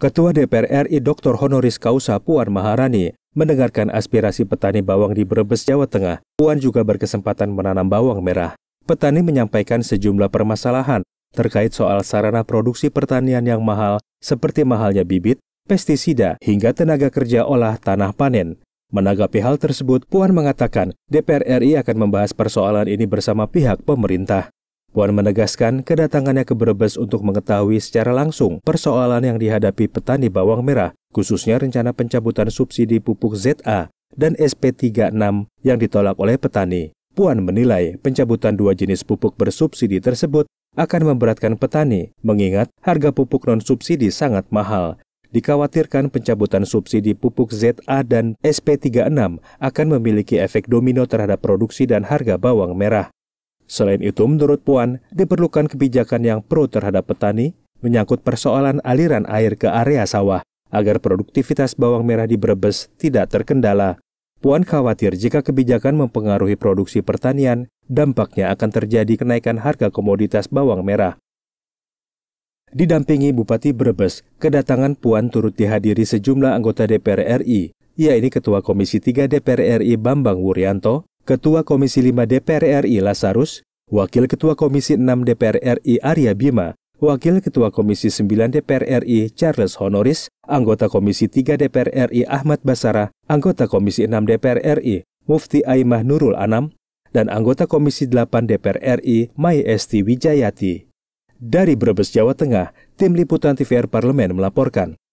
Ketua DPR RI Dr. Honoris Causa Puan Maharani mendengarkan aspirasi petani bawang di Brebes, Jawa Tengah. Puan juga berkesempatan menanam bawang merah. Petani menyampaikan sejumlah permasalahan terkait soal sarana produksi pertanian yang mahal seperti mahalnya bibit, pestisida, hingga tenaga kerja olah tanah panen. Menanggapi hal tersebut, Puan mengatakan DPR RI akan membahas persoalan ini bersama pihak pemerintah. Puan menegaskan kedatangannya ke Brebes untuk mengetahui secara langsung persoalan yang dihadapi petani bawang merah, khususnya rencana pencabutan subsidi pupuk ZA dan SP36 yang ditolak oleh petani. Puan menilai pencabutan dua jenis pupuk bersubsidi tersebut akan memberatkan petani, mengingat harga pupuk non-subsidi sangat mahal. Dikhawatirkan pencabutan subsidi pupuk ZA dan SP36 akan memiliki efek domino terhadap produksi dan harga bawang merah. Selain itu, menurut Puan, diperlukan kebijakan yang pro terhadap petani menyangkut persoalan aliran air ke area sawah agar produktivitas bawang merah di Brebes tidak terkendala. Puan khawatir jika kebijakan mempengaruhi produksi pertanian, dampaknya akan terjadi kenaikan harga komoditas bawang merah. Didampingi Bupati Brebes, kedatangan Puan turut dihadiri sejumlah anggota DPR RI, yaitu Ketua Komisi 3 DPR RI Bambang Wuryanto, Ketua Komisi 5 DPR RI Lasarus, Wakil Ketua Komisi 6 DPR RI Arya Bima, Wakil Ketua Komisi 9 DPR RI Charles Honoris, anggota Komisi 3 DPR RI Ahmad Basara, anggota Komisi 6 DPR RI Mufti Aimah Nurul Anam, dan anggota Komisi 8 DPR RI Mai Esti Wijayati. Dari Brebes, Jawa Tengah, Tim Liputan TVR Parlemen melaporkan.